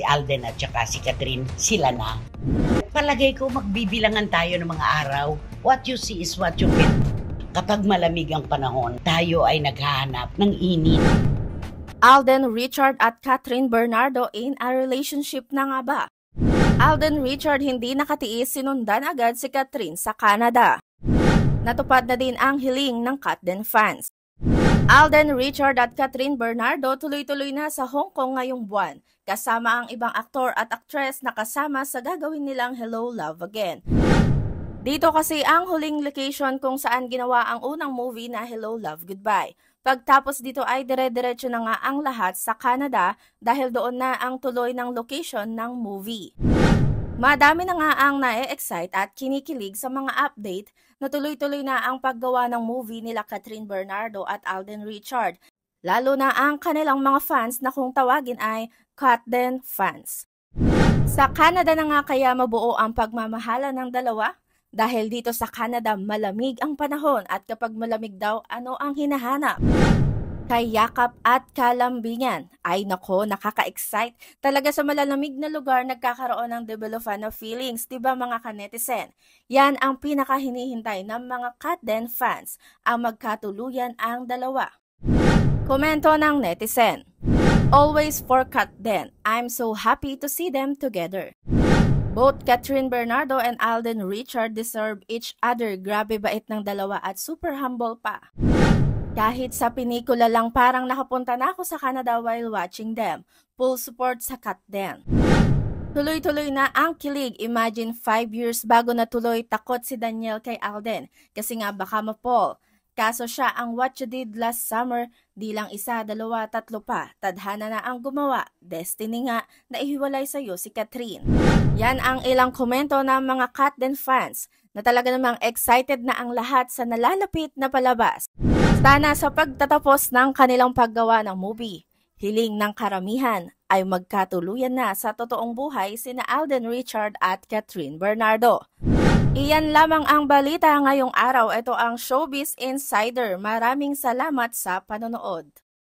si Alden at saka si Catherine, sila na. Palagay ko magbibilangan tayo ng mga araw. What you see is what you get. Kapag malamig ang panahon, tayo ay naghahanap ng init. Alden Richard at Catherine Bernardo in a relationship na nga ba? Alden Richard hindi nakatiis sinundan agad si Catherine sa Canada. Natupad na din ang hiling ng Catden fans. Alden Richard at Catherine Bernardo tuloy-tuloy na sa Hong Kong ngayong buwan, kasama ang ibang aktor at aktres na kasama sa gagawin nilang Hello Love Again. Dito kasi ang huling location kung saan ginawa ang unang movie na Hello Love Goodbye. Pagtapos dito ay dire-diretso na nga ang lahat sa Canada dahil doon na ang tuloy ng location ng movie. Madami na nga ang na-excite at kinikilig sa mga update na tuloy-tuloy na ang paggawa ng movie nila Catherine Bernardo at Alden Richard, lalo na ang kanilang mga fans na kung tawagin ay Catden fans. Sa Canada na nga kaya mabuo ang pagmamahala ng dalawa? Dahil dito sa Canada malamig ang panahon at kapag malamig daw ano ang hinahanap? kay Yakap at Kalambingan. Ay nako, nakaka-excite. Talaga sa malalamig na lugar nagkakaroon ng Developano feelings, 'di ba mga kanetizen? Yan ang pinaka hinihintay ng mga Katden fans, ang magkatuluyan ang dalawa. Komento ng netizen. Always for Katden. I'm so happy to see them together. Both Catherine Bernardo and Alden Richard deserve each other. Grabe bait ng dalawa at super humble pa. Kahit sa pinikula lang parang nakapunta na ako sa Canada while watching them. Full support sa cut din. Tuloy-tuloy na ang kilig. Imagine 5 years bago na tuloy takot si Daniel kay Alden kasi nga baka mapol. Kaso siya ang what you did last summer, di lang isa, dalawa, tatlo pa. Tadhana na ang gumawa. Destiny nga na ihiwalay sa'yo si Catherine. Yan ang ilang komento ng mga Cat Den fans na talaga namang excited na ang lahat sa nalalapit na palabas. Handa na sa pagtatapos ng kanilang paggawa ng movie. Hiling ng karamihan ay magkatuluyan na sa totoong buhay sina Alden Richard at Catherine Bernardo. Iyan lamang ang balita ngayong araw. Ito ang Showbiz Insider. Maraming salamat sa panonood.